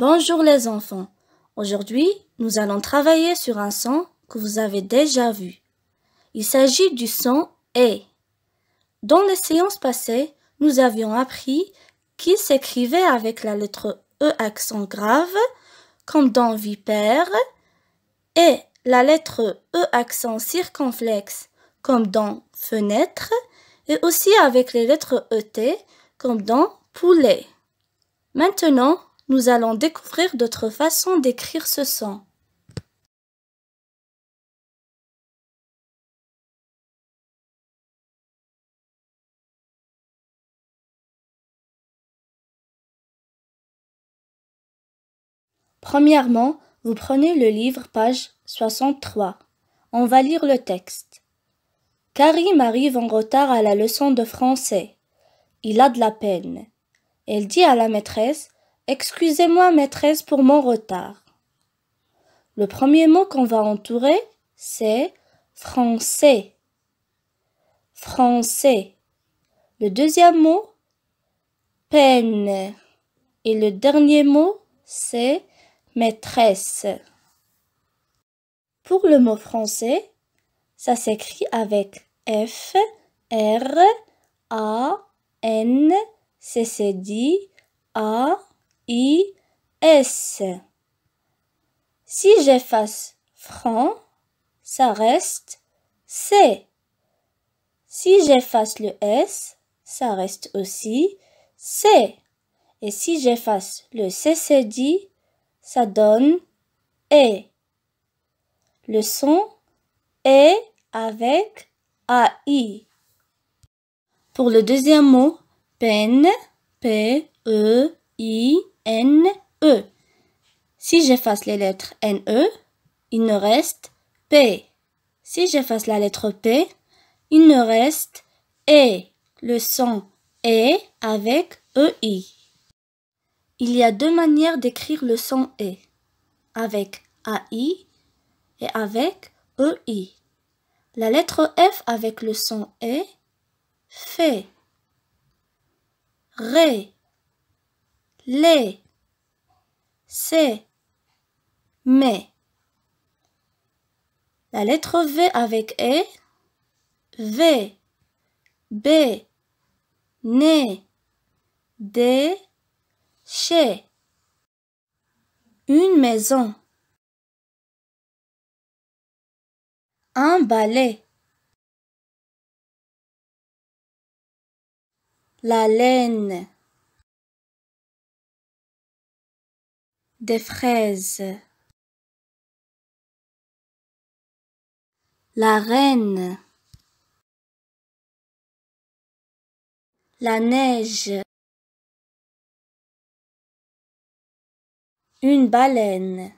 Bonjour les enfants. Aujourd'hui, nous allons travailler sur un son que vous avez déjà vu. Il s'agit du son E. Dans les séances passées, nous avions appris qu'il s'écrivait avec la lettre E accent grave, comme dans vipère, et la lettre E accent circonflexe, comme dans fenêtre, et aussi avec les lettres ET, comme dans poulet. Maintenant, nous allons découvrir d'autres façons d'écrire ce son. Premièrement, vous prenez le livre page 63. On va lire le texte. Karim arrive en retard à la leçon de français. Il a de la peine. Elle dit à la maîtresse Excusez-moi, maîtresse, pour mon retard. Le premier mot qu'on va entourer, c'est français. Français. Le deuxième mot, peine. Et le dernier mot, c'est maîtresse. Pour le mot français, ça s'écrit avec F, R, A, N, C, C, D, A, I, S. Si j'efface franc, ça reste C. Si j'efface le S, ça reste aussi C. Et si j'efface le CCD, ça donne E. Le son E avec AI. Pour le deuxième mot, peine, P-E-I, e Si j'efface les lettres N-E, il ne reste P. Si j'efface la lettre P, il ne reste E, le son E avec EI. Il y a deux manières d'écrire le son E, avec AI et avec EI. La lettre F avec le son E fait. Ré. Les c'est, mais. La lettre V avec E, V, B, né, D, chez. Une maison. Un balai. La laine. des fraises. La reine. La neige. Une baleine.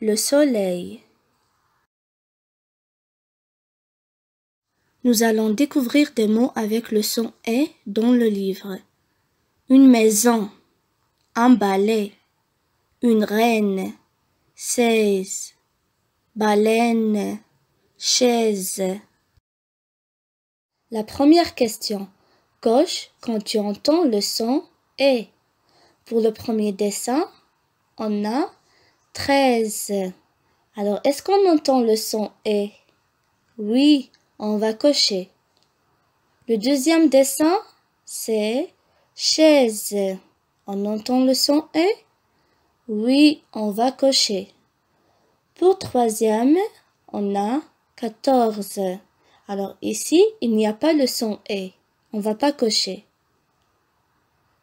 Le soleil. Nous allons découvrir des mots avec le son et dans le livre une maison, un balai, une reine, seize, baleine, chaise. La première question, Coche quand tu entends le son, et. Pour le premier dessin, on a treize. Alors, est-ce qu'on entend le son est Oui, on va cocher. Le deuxième dessin, c'est Chaise. On entend le son E Oui, on va cocher. Pour troisième, on a 14. Alors ici, il n'y a pas le son E. On va pas cocher.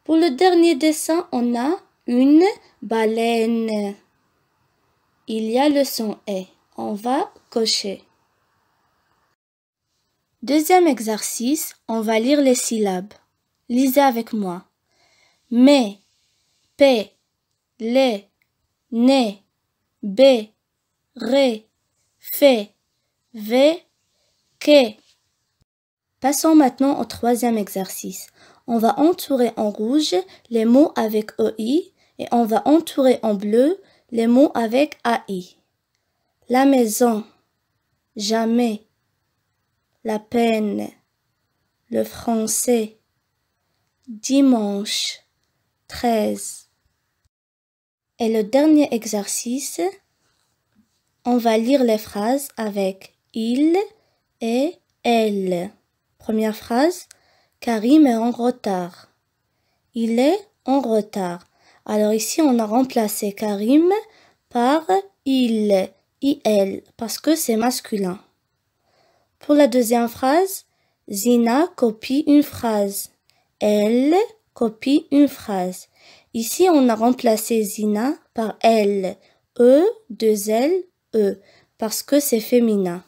Pour le dernier dessin, on a une baleine. Il y a le son E. On va cocher. Deuxième exercice, on va lire les syllabes lisez avec moi. Mais, p, les, né, b, ré, fait, v, que. Passons maintenant au troisième exercice. On va entourer en rouge les mots avec OI e, et on va entourer en bleu les mots avec AI. La maison, jamais, la peine, le français, dimanche, 13. Et le dernier exercice, on va lire les phrases avec il et elle. Première phrase, Karim est en retard. Il est en retard. Alors ici, on a remplacé Karim par il, il, parce que c'est masculin. Pour la deuxième phrase, Zina copie une phrase. Elle copie une phrase. Ici, on a remplacé Zina par elle. E, deux L, E, parce que c'est féminin.